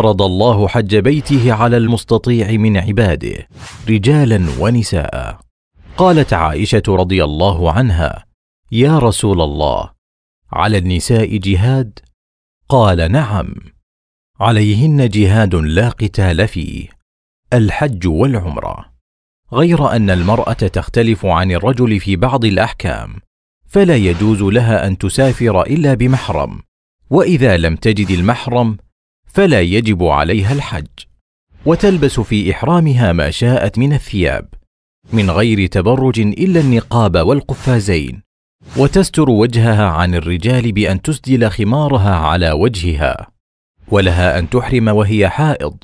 فرض الله حج بيته على المستطيع من عباده رجالا ونساء قالت عائشه رضي الله عنها يا رسول الله على النساء جهاد قال نعم عليهن جهاد لا قتال فيه الحج والعمره غير ان المراه تختلف عن الرجل في بعض الاحكام فلا يجوز لها ان تسافر الا بمحرم واذا لم تجد المحرم فلا يجب عليها الحج وتلبس في احرامها ما شاءت من الثياب من غير تبرج الا النقاب والقفازين وتستر وجهها عن الرجال بان تسدل خمارها على وجهها ولها ان تحرم وهي حائض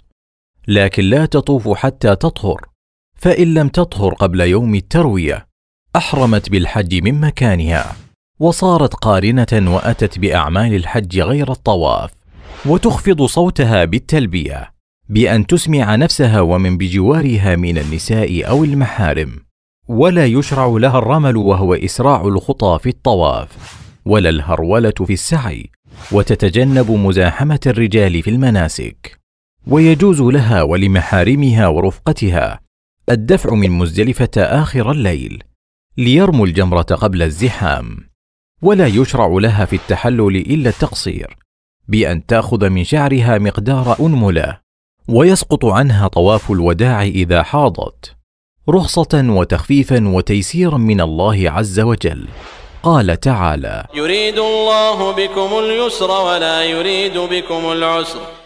لكن لا تطوف حتى تطهر فان لم تطهر قبل يوم الترويه احرمت بالحج من مكانها وصارت قارنه واتت باعمال الحج غير الطواف وتخفض صوتها بالتلبيه بان تسمع نفسها ومن بجوارها من النساء او المحارم ولا يشرع لها الرمل وهو اسراع الخطى في الطواف ولا الهروله في السعي وتتجنب مزاحمه الرجال في المناسك ويجوز لها ولمحارمها ورفقتها الدفع من مزدلفه اخر الليل ليرموا الجمره قبل الزحام ولا يشرع لها في التحلل الا التقصير بأن تأخذ من شعرها مقدار أنملة ويسقط عنها طواف الوداع إذا حاضت رخصة وتخفيفا وتيسيرا من الله عز وجل قال تعالى يريد الله بكم اليسر ولا يريد بكم العسر